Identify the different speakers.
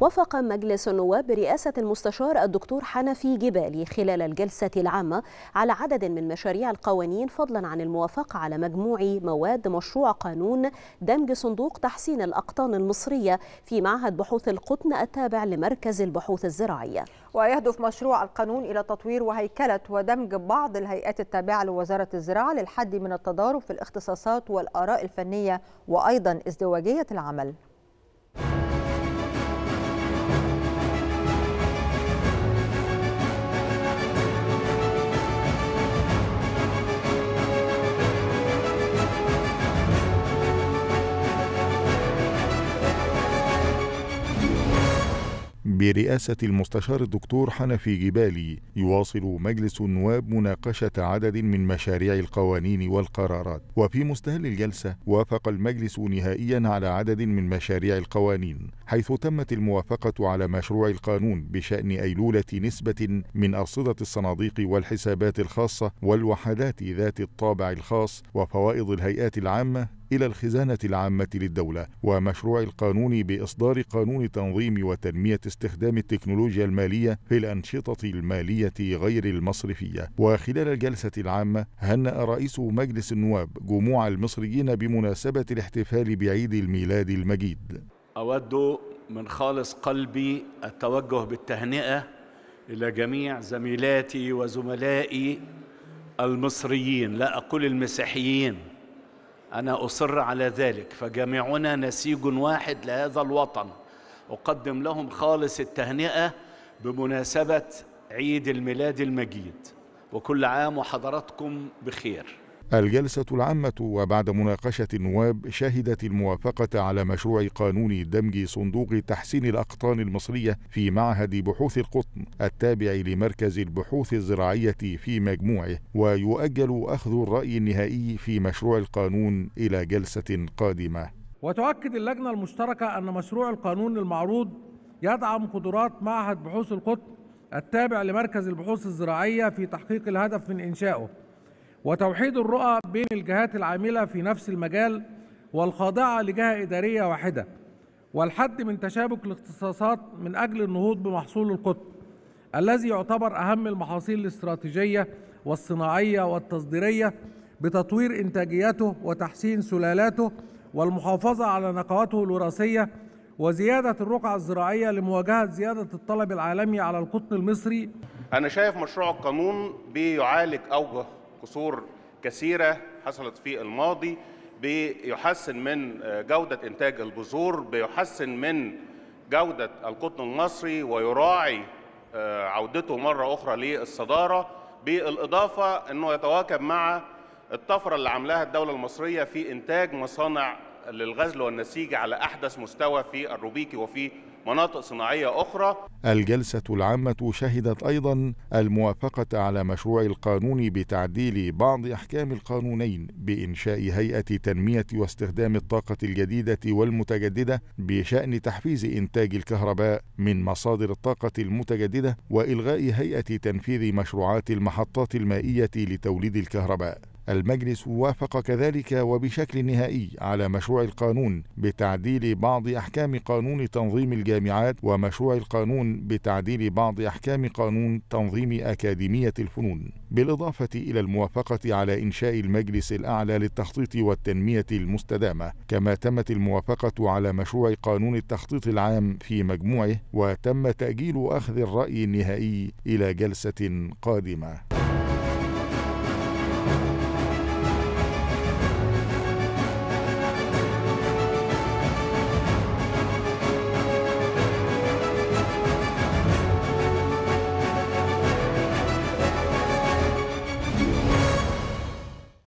Speaker 1: وافق مجلس النواب برئاسة المستشار الدكتور حنفي جبالي خلال الجلسة العامة على عدد من مشاريع القوانين فضلا عن الموافقة على مجموع مواد مشروع قانون دمج صندوق تحسين الأقطان المصرية في معهد بحوث القطن التابع لمركز البحوث الزراعية
Speaker 2: ويهدف مشروع القانون إلى تطوير وهيكلة ودمج بعض الهيئات التابعة لوزارة الزراعة للحد من التضارب في الاختصاصات والآراء الفنية وأيضا ازدواجية العمل
Speaker 1: برئاسة المستشار الدكتور حنفي جبالي يواصل مجلس النواب مناقشة عدد من مشاريع القوانين والقرارات وفي مستهل الجلسة وافق المجلس نهائيا على عدد من مشاريع القوانين حيث تمت الموافقة على مشروع القانون بشأن أيلولة نسبة من أرصدة الصناديق والحسابات الخاصة والوحدات ذات الطابع الخاص وفوائض الهيئات العامة إلى الخزانة العامة للدولة ومشروع القانون بإصدار قانون تنظيم وتنمية استخدام التكنولوجيا المالية في الأنشطة المالية غير المصرفية وخلال الجلسة العامة هنأ رئيس مجلس النواب جموع المصريين بمناسبة الاحتفال بعيد الميلاد المجيد
Speaker 3: أود من خالص قلبي التوجه بالتهنئة إلى جميع زميلاتي وزملائي المصريين لا أقول المسيحيين أنا أصر على ذلك فجميعنا نسيج واحد لهذا الوطن أقدم لهم خالص التهنئة بمناسبة عيد الميلاد المجيد وكل عام وحضراتكم بخير
Speaker 1: الجلسة العامة وبعد مناقشة النواب شهدت الموافقة على مشروع قانون دمج صندوق تحسين الأقطان المصرية في معهد بحوث القطن التابع لمركز البحوث الزراعية في مجموعه ويؤجل أخذ الرأي النهائي في مشروع القانون إلى جلسة قادمة
Speaker 2: وتؤكد اللجنة المشتركة أن مشروع القانون المعروض يدعم قدرات معهد بحوث القطن التابع لمركز البحوث الزراعية في تحقيق الهدف من إنشائه وتوحيد الرؤى بين الجهات العاملة في نفس المجال والخاضعة لجهة إدارية واحدة والحد من تشابك الاختصاصات من أجل النهوض بمحصول القطن الذي يعتبر أهم المحاصيل الاستراتيجية والصناعية والتصديرية بتطوير إنتاجيته وتحسين سلالاته والمحافظة على نقواته الوراثية وزيادة الرقعة الزراعية لمواجهة زيادة الطلب العالمي على القطن المصري أنا شايف مشروع القانون
Speaker 4: بيعالج أوجه قصور كثيرة حصلت في الماضي بيحسن من آه، جودة إنتاج البذور بيحسن من جودة القطن المصري ويراعي آه، عودته مرة أخرى للصدارة بالإضافة أنه يتواكب مع الطفرة اللي عملها الدولة المصرية في إنتاج مصانع للغزل والنسيج على أحدث مستوى في الروبيكي وفي مناطق صناعية أخرى
Speaker 1: الجلسة العامة شهدت أيضا الموافقة على مشروع القانون بتعديل بعض أحكام القانونين بإنشاء هيئة تنمية واستخدام الطاقة الجديدة والمتجددة بشأن تحفيز إنتاج الكهرباء من مصادر الطاقة المتجددة وإلغاء هيئة تنفيذ مشروعات المحطات المائية لتوليد الكهرباء المجلس وافق كذلك وبشكل نهائي على مشروع القانون بتعديل بعض أحكام قانون تنظيم الجامعات ومشروع القانون بتعديل بعض أحكام قانون تنظيم أكاديمية الفنون بالإضافة إلى الموافقة على إنشاء المجلس الأعلى للتخطيط والتنمية المستدامة كما تمت الموافقة على مشروع قانون التخطيط العام في مجموعه وتم تأجيل أخذ الرأي النهائي إلى جلسة قادمة